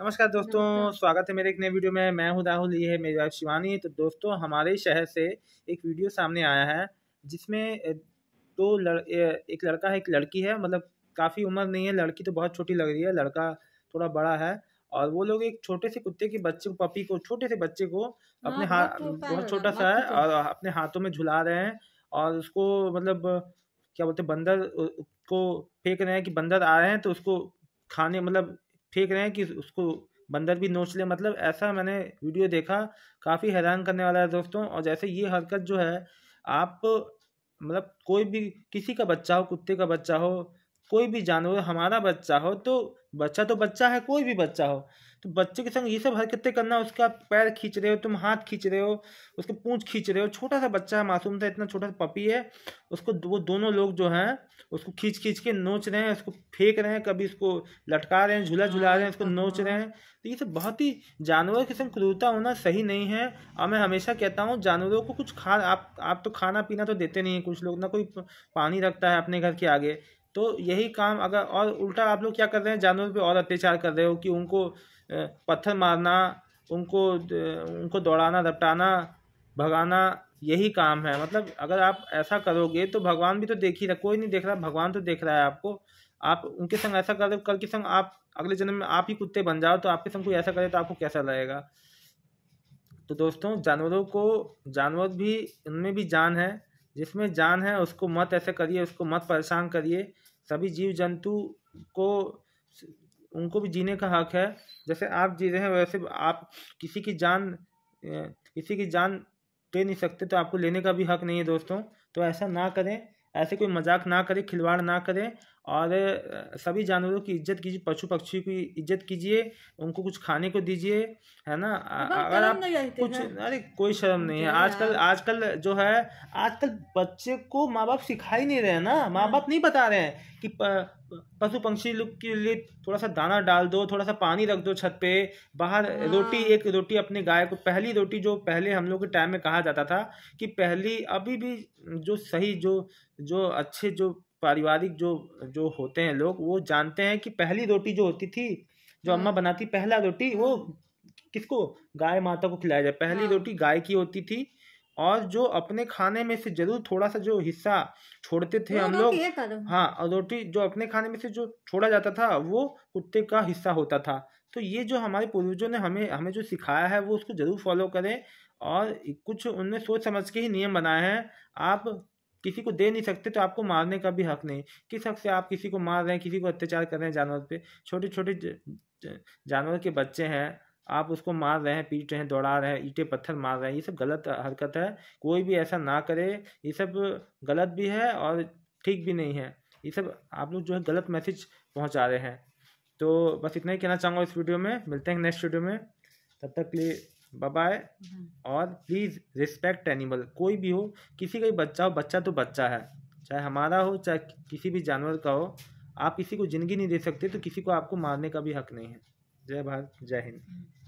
नमस्कार दोस्तों नमस्कार। स्वागत है मेरे एक नए वीडियो में मैं हूं राहुल ये है मेरी वाइफ शिवानी तो दोस्तों हमारे शहर से एक वीडियो सामने आया है जिसमें दो लड़ एक लड़का है एक लड़की है मतलब काफ़ी उम्र नहीं है लड़की तो बहुत छोटी लग रही है लड़का थोड़ा बड़ा है और वो लोग एक छोटे से कुत्ते के बच्चे को पपी को छोटे से बच्चे को हाँ, अपने हाथ बहुत छोटा सा है और अपने हाथों में झुला रहे हैं और उसको मतलब क्या बोलते बंदर को फेंक रहे हैं कि बंदर आ रहे हैं तो उसको खाने मतलब फेंक रहे हैं कि उसको बंदर भी नोच ले मतलब ऐसा मैंने वीडियो देखा काफ़ी हैरान करने वाला है दोस्तों और जैसे ये हरकत जो है आप मतलब कोई भी किसी का बच्चा हो कुत्ते का बच्चा हो कोई भी जानवर हमारा बच्चा हो तो बच्चा तो बच्चा है कोई भी बच्चा हो तो बच्चे के संग ये सब हरकतें करना उसका पैर खींच रहे हो तुम हाथ खींच रहे हो उसके पूँछ खींच रहे हो छोटा सा बच्चा है मासूम था इतना छोटा सा पपी है उसको वो दोनों लोग जो हैं उसको खींच खींच के नोच रहे हैं उसको फेंक रहे हैं कभी उसको लटका रहे हैं झूला झुला रहे हैं उसको नोच रहे हैं तो ये सब बहुत ही जानवर के संग क्रूरता होना सही नहीं है और मैं हमेशा कहता हूँ जानवरों को कुछ खा आप आप तो खाना पीना तो देते नहीं हैं कुछ लोग ना कोई पानी रखता है अपने घर के आगे तो यही काम अगर और उल्टा आप लोग क्या कर रहे हैं जानवरों पे और अत्याचार कर रहे हो कि उनको पत्थर मारना उनको उनको दौड़ाना दपटाना भगाना यही काम है मतलब अगर आप ऐसा करोगे तो भगवान भी तो देख ही रहा कोई नहीं देख रहा भगवान तो देख रहा है आपको आप उनके संग ऐसा कर रहे हो कल के संग आप अगले जन्म में आप ही कुत्ते बन जाओ तो आपके संग कोई ऐसा करे तो आपको कैसा लगेगा तो दोस्तों जानवरों को जानवर भी उनमें भी जान है जिसमें जान है उसको मत ऐसे करिए उसको मत परेशान करिए सभी जीव जंतु को उनको भी जीने का हक है जैसे आप जी रहे हैं वैसे आप किसी की जान किसी की जान दे नहीं सकते तो आपको लेने का भी हक नहीं है दोस्तों तो ऐसा ना करें ऐसे कोई मजाक ना करे खिलवाड़ ना करें और सभी जानवरों की इज्जत कीजिए पशु पक्षी की इज्जत कीजिए उनको कुछ खाने को दीजिए है ना अगर आप कुछ अरे कोई शर्म नहीं है आजकल हाँ। आजकल जो है आजकल बच्चे को माँ बाप सिखा ही नहीं रहे ना माँ बाप हाँ। नहीं बता रहे हैं कि पशु पंक्षी लोग के लिए थोड़ा सा दाना डाल दो थोड़ा सा पानी रख दो छत पे बाहर हाँ। रोटी एक रोटी अपने गाय को पहली रोटी जो पहले हम लोग के टाइम में कहा जाता था कि पहली अभी भी जो सही जो जो अच्छे जो पारिवारिक जो जो होते हैं लोग वो जानते हैं कि पहली रोटी जो होती थी जो हाँ। अम्मा बनाती पहला रोटी वो किसको गाय माता को खिलाया जाए पहली हाँ। रोटी गाय की होती थी और जो अपने खाने में से जरूर थोड़ा सा जो हिस्सा छोड़ते थे हम लोग हाँ और रोटी जो अपने खाने में से जो छोड़ा जाता था वो कुत्ते का हिस्सा होता था तो ये जो हमारे पूर्वजों ने हमें हमें जो सिखाया है वो उसको जरूर फॉलो करें और कुछ उनने सोच समझ के ही नियम बनाए हैं आप किसी को दे नहीं सकते तो आपको मारने का भी हक नहीं किस हक से आप किसी को मार रहे हैं किसी को अत्याचार कर रहे हैं जानवर पे छोटे छोटे जानवर के बच्चे हैं आप उसको मार रहे हैं पीट रहे हैं दौड़ा रहे हैं ईटे पत्थर मार रहे हैं ये सब गलत हरकत है कोई भी ऐसा ना करे ये सब गलत भी है और ठीक भी नहीं है ये सब आप लोग जो है गलत मैसेज पहुंचा रहे हैं तो बस इतना ही कहना चाहूँगा इस वीडियो में मिलते हैं नेक्स्ट वीडियो में तब तक के लिए बाय हम्म। और प्लीज़ रिस्पेक्ट एनिमल कोई भी हो किसी का भी बच्चा हो बच्चा तो बच्चा है चाहे हमारा हो चाहे किसी भी जानवर का हो आप किसी को ज़िंदगी नहीं दे सकते तो किसी को आपको मारने का भी हक नहीं है जय भारत जय हिंद